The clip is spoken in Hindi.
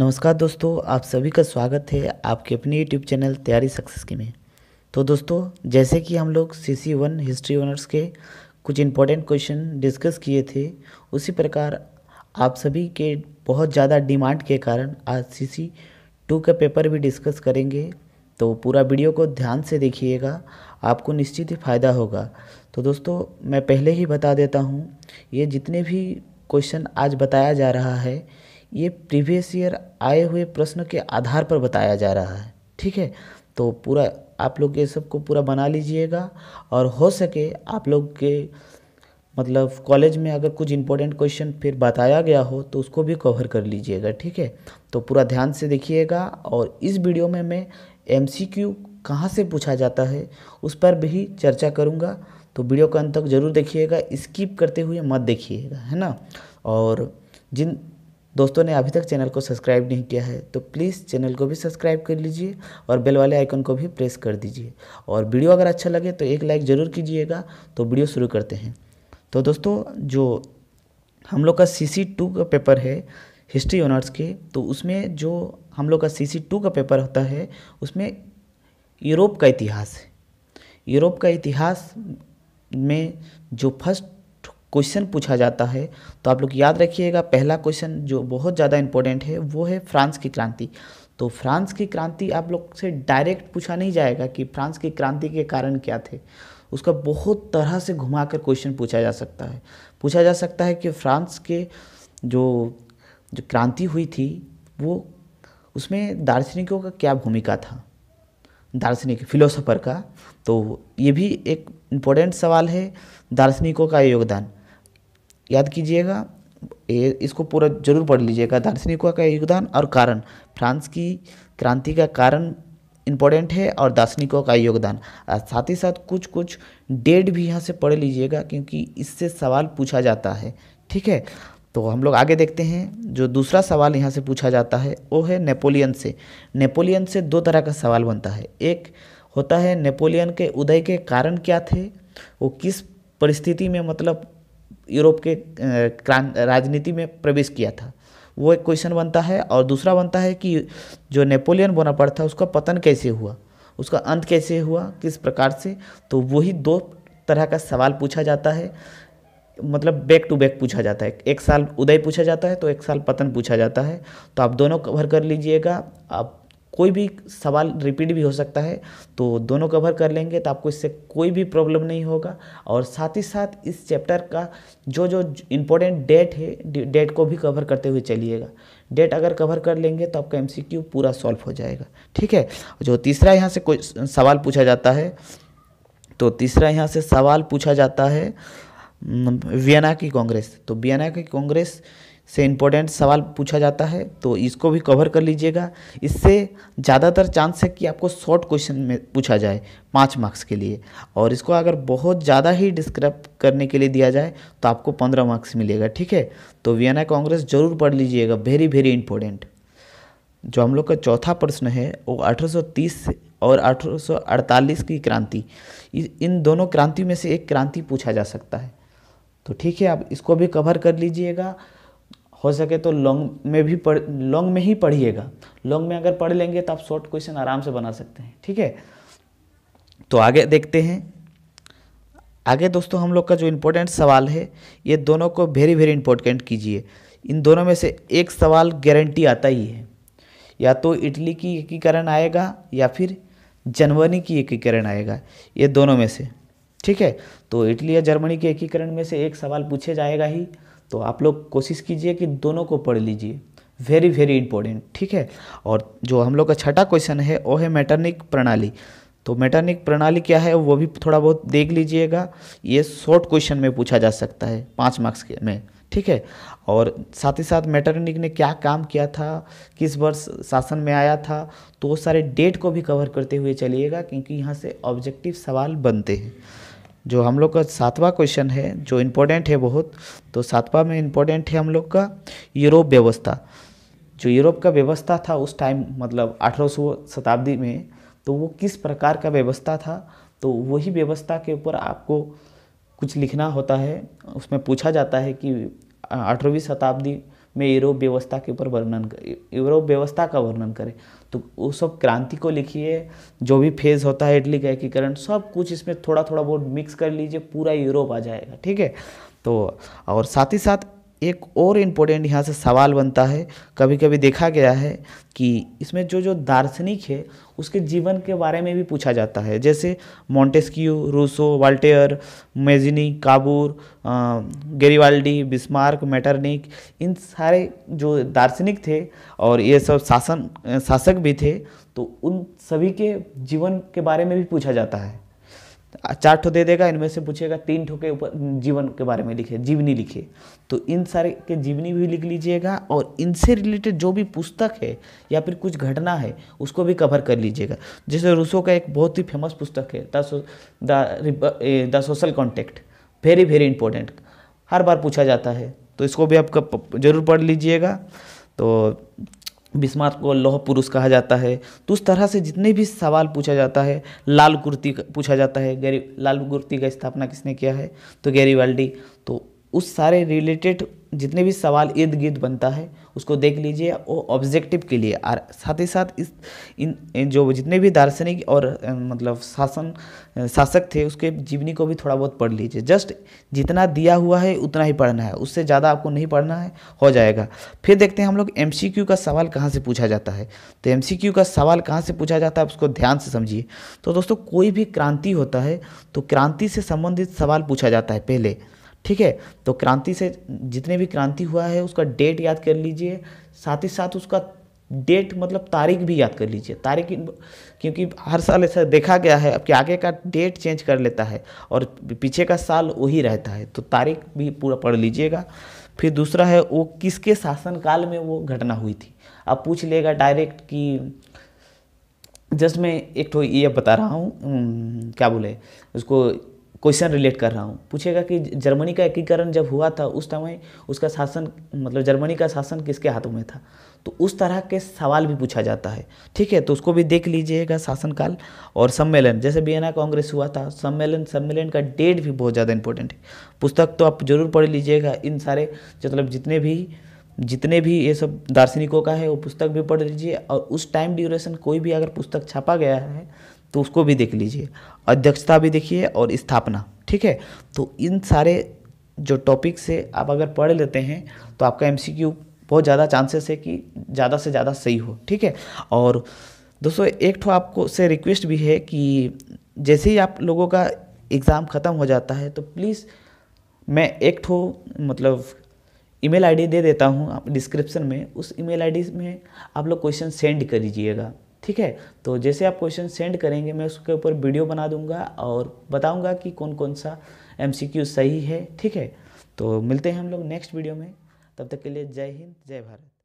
नमस्कार दोस्तों आप सभी का स्वागत है आपके अपने यूट्यूब चैनल तैयारी सक्सेस की में तो दोस्तों जैसे कि हम लोग C C one history honours के कुछ इम्पोर्टेंट क्वेश्चन डिस्कस किए थे उसी प्रकार आप सभी के बहुत ज़्यादा डिमांड के कारण आज सी सी टू का पेपर भी डिस्कस करेंगे तो पूरा वीडियो को ध्यान से देखिएगा आपको निश्चित ही फ़ायदा होगा तो दोस्तों मैं पहले ही बता देता हूँ ये जितने भी क्वेश्चन आज बताया जा रहा है ये प्रीवियस ईयर आए हुए प्रश्न के आधार पर बताया जा रहा है ठीक है तो पूरा आप लोग ये सबको पूरा बना लीजिएगा और हो सके आप लोग के मतलब कॉलेज में अगर कुछ इंपॉर्टेंट क्वेश्चन फिर बताया गया हो तो उसको भी कवर कर लीजिएगा ठीक है तो पूरा ध्यान से देखिएगा और इस वीडियो में मैं एम सी क्यू कहाँ से पूछा जाता है उस पर भी चर्चा करूँगा तो वीडियो का अंत तक जरूर देखिएगा स्किप करते हुए मत देखिएगा है ना और जिन दोस्तों ने अभी तक चैनल को सब्सक्राइब नहीं किया है तो प्लीज़ चैनल को भी सब्सक्राइब कर लीजिए और बेल वाले आइकन को भी प्रेस कर दीजिए और वीडियो अगर अच्छा लगे तो एक लाइक ज़रूर कीजिएगा तो वीडियो शुरू करते हैं तो दोस्तों जो हम लोग का सी सी टू का पेपर है हिस्ट्री ऑनर्स के तो उसमें जो हम लोग का सी सी टू का पेपर होता है उसमें यूरोप का इतिहास है यूरोप का इतिहास में जो फर्स्ट क्वेश्चन पूछा जाता है तो आप लोग याद रखिएगा पहला क्वेश्चन जो बहुत ज़्यादा इंपॉर्टेंट है वो है फ्रांस की क्रांति तो फ्रांस की क्रांति आप लोग से डायरेक्ट पूछा नहीं जाएगा कि फ्रांस की क्रांति के कारण क्या थे उसका बहुत तरह से घुमा कर क्वेश्चन पूछा जा सकता है पूछा जा सकता है कि फ्रांस के जो जो क्रांति हुई थी वो उसमें दार्शनिकों का क्या भूमिका था दार्शनिक फिलोसोफर का तो ये भी एक इम्पोर्टेंट सवाल है दार्शनिकों का योगदान याद कीजिएगा इसको पूरा जरूर पढ़ लीजिएगा दार्शनिकों का योगदान और कारण फ्रांस की क्रांति का कारण इम्पोर्टेंट है और दार्शनिकों का योगदान साथ ही साथ कुछ कुछ डेट भी यहाँ से पढ़ लीजिएगा क्योंकि इससे सवाल पूछा जाता है ठीक है तो हम लोग आगे देखते हैं जो दूसरा सवाल यहाँ से पूछा जाता है वो है नेपोलियन से नेपोलियन से दो तरह का सवाल बनता है एक होता है नेपोलियन के उदय के कारण क्या थे वो किस परिस्थिति में मतलब यूरोप के राजनीति में प्रवेश किया था वो एक क्वेश्चन बनता है और दूसरा बनता है कि जो नेपोलियन बोनापार्ट था उसका पतन कैसे हुआ उसका अंत कैसे हुआ किस प्रकार से तो वही दो तरह का सवाल पूछा जाता है मतलब बैक टू बैक पूछा जाता है एक साल उदय पूछा जाता है तो एक साल पतन पूछा जाता है तो आप दोनों कवर कर लीजिएगा आप कोई भी सवाल रिपीट भी हो सकता है तो दोनों कवर कर लेंगे तो आपको इससे कोई भी प्रॉब्लम नहीं होगा और साथ ही साथ इस चैप्टर का जो जो इम्पोर्टेंट डेट है डेट को भी कवर करते हुए चलिएगा डेट अगर कवर कर लेंगे तो आपका एमसीक्यू पूरा सॉल्व हो जाएगा ठीक है जो तीसरा यहाँ से कोई सवाल पूछा जाता है तो तीसरा यहाँ से सवाल पूछा जाता है वियना की कांग्रेस तो वियना की कांग्रेस से इम्पोर्टेंट सवाल पूछा जाता है तो इसको भी कवर कर लीजिएगा इससे ज़्यादातर चांस है कि आपको शॉर्ट क्वेश्चन में पूछा जाए पाँच मार्क्स के लिए और इसको अगर बहुत ज़्यादा ही डिस्क्राइब करने के लिए दिया जाए तो आपको पंद्रह मार्क्स मिलेगा ठीक है तो वियना कांग्रेस जरूर पढ़ लीजिएगा वेरी वेरी इंपॉर्टेंट जो हम लोग का चौथा प्रश्न है वो अठारह और अठारह की क्रांति इन दोनों क्रांति में से एक क्रांति पूछा जा सकता है तो ठीक है आप इसको भी कवर कर लीजिएगा हो सके तो लॉन्ग में भी पढ़ लॉन्ग में ही पढ़िएगा लॉन्ग में अगर पढ़ लेंगे तो आप शॉर्ट क्वेश्चन आराम से बना सकते हैं ठीक है तो आगे देखते हैं आगे दोस्तों हम लोग का जो इम्पोर्टेंट सवाल है ये दोनों को वेरी वेरी इंपॉर्टेंट कीजिए इन दोनों में से एक सवाल गारंटी आता ही है या तो इटली की एकीकरण आएगा या फिर जर्मनी की एकीकरण आएगा ये दोनों में से ठीक है तो इटली या जर्मनी के एकीकरण में से एक सवाल पूछे जाएगा ही तो आप लोग कोशिश कीजिए कि दोनों को पढ़ लीजिए वेरी वेरी इंपॉर्टेंट ठीक है और जो हम लोग का छठा क्वेश्चन है वो है मैटर्निक प्रणाली तो मैटर्निक प्रणाली क्या है वो भी थोड़ा बहुत देख लीजिएगा ये शॉर्ट क्वेश्चन में पूछा जा सकता है पाँच मार्क्स के में ठीक है और साथ ही साथ मैटरनिक ने क्या काम किया था किस वर्ष शासन में आया था तो वो सारे डेट को भी कवर करते हुए चलिएगा क्योंकि यहाँ से ऑब्जेक्टिव सवाल बनते हैं जो हम लोग का सातवां क्वेश्चन है जो इम्पोर्टेंट है बहुत तो सातवां में इम्पोर्टेंट है हम लोग का यूरोप व्यवस्था जो यूरोप का व्यवस्था था उस टाइम मतलब अठारह शताब्दी में तो वो किस प्रकार का व्यवस्था था तो वही व्यवस्था के ऊपर आपको कुछ लिखना होता है उसमें पूछा जाता है कि अठारहवीं शताब्दी में यूरोप व्यवस्था के ऊपर वर्णन यूरोप व्यवस्था का वर्णन करें तो वो सब क्रांति को लिखिए जो भी फेज़ होता है इटली का एकीकरण सब कुछ इसमें थोड़ा थोड़ा बहुत मिक्स कर लीजिए पूरा यूरोप आ जाएगा ठीक है तो और साथ ही साथ एक और इम्पोर्टेंट यहाँ से सवाल बनता है कभी कभी देखा गया है कि इसमें जो जो दार्शनिक है उसके जीवन के बारे में भी पूछा जाता है जैसे Montesquieu Rousseau Voltaire Mazzini Cavour Garibaldi Bismarck Metternich इन सारे जो दार्शनिक थे और ये सब शासन शासक भी थे तो उन सभी के जीवन के बारे में भी पूछा जाता है चार ठो दे देगा इनमें से पूछेगा तीन ठो के ऊपर जीवन के बारे में लिखे जीवनी लिखे तो इन सारे के जीवनी भी लिख लीजिएगा और इनसे रिलेटेड जो भी पुस्तक है या फिर कुछ घटना है उसको भी कवर कर लीजिएगा जैसे रूसो का एक बहुत ही फेमस पुस्तक है the social contract very very important हर बार पूछा जाता है तो इसको भी आप जरूर पढ़ लीजिएगा तो बिस्मार्क को लौह पुरुष कहा जाता है तो उस तरह से जितने भी सवाल पूछा जाता है लाल कुर्ती पूछा जाता है गैरी लाल कुर्ती का स्थापना किसने किया है तो गैरी वाल्डी तो उस सारे रिलेटेड जितने भी सवाल इर्द गिर्द बनता है उसको देख लीजिए और ऑब्जेक्टिव के लिए और साथ ही साथ इस इन जो जितने भी दार्शनिक और मतलब शासन शासक थे उसके जीवनी को भी थोड़ा बहुत पढ़ लीजिए जस्ट जितना दिया हुआ है उतना ही पढ़ना है उससे ज़्यादा आपको नहीं पढ़ना है हो जाएगा फिर देखते हैं हम लोग एम का सवाल कहाँ से पूछा जाता है तो एम का सवाल कहाँ से पूछा जाता है उसको ध्यान से समझिए तो दोस्तों कोई भी क्रांति होता है तो क्रांति से संबंधित सवाल पूछा जाता है पहले ठीक है तो क्रांति से जितने भी क्रांति हुआ है उसका डेट याद कर लीजिए साथ ही साथ उसका डेट मतलब तारीख भी याद कर लीजिए तारीख क्योंकि हर साल ऐसा देखा गया है अब कि आगे का डेट चेंज कर लेता है और पीछे का साल वही रहता है तो तारीख भी पूरा पढ़ लीजिएगा फिर दूसरा है वो किसके शासनकाल में वो घटना हुई थी आप पूछ लेगा डायरेक्ट कि जस्ट मैं एक तो ये बता रहा हूँ क्या बोले उसको क्वेश्चन रिलेट कर रहा हूँ पूछेगा कि जर्मनी का एकीकरण जब हुआ था उस समय उसका शासन मतलब जर्मनी का शासन किसके हाथों में था तो उस तरह के सवाल भी पूछा जाता है ठीक है तो उसको भी देख लीजिएगा शासनकाल और सम्मेलन जैसे बियना कांग्रेस हुआ था सम्मेलन सम्मेलन का डेट भी बहुत ज़्यादा इंपॉर्टेंट है पुस्तक तो आप जरूर पढ़ लीजिएगा इन सारे मतलब जितने भी जितने भी ये सब दार्शनिकों का है वो पुस्तक भी पढ़ लीजिए और उस टाइम ड्यूरेशन कोई भी अगर पुस्तक छापा गया है तो उसको भी देख लीजिए अध्यक्षता भी देखिए और स्थापना ठीक है तो इन सारे जो टॉपिक से आप अगर पढ़ लेते हैं तो आपका एमसीक्यू बहुत ज़्यादा चांसेस है कि ज़्यादा से ज़्यादा सही हो ठीक है और दोस्तों एक ठो आपको से रिक्वेस्ट भी है कि जैसे ही आप लोगों का एग्ज़ाम ख़त्म हो जाता है तो प्लीज़ मैं एक ठो मतलब ईमेल आईडी दे देता हूँ आप डिस्क्रिप्शन में उस ईमेल आईडी में आप लोग क्वेश्चन सेंड कर दीजिएगा ठीक है तो जैसे आप क्वेश्चन सेंड करेंगे मैं उसके ऊपर वीडियो बना दूंगा और बताऊंगा कि कौन कौन सा एम सही है ठीक है तो मिलते हैं हम लोग नेक्स्ट वीडियो में तब तक के लिए जय हिंद जय भारत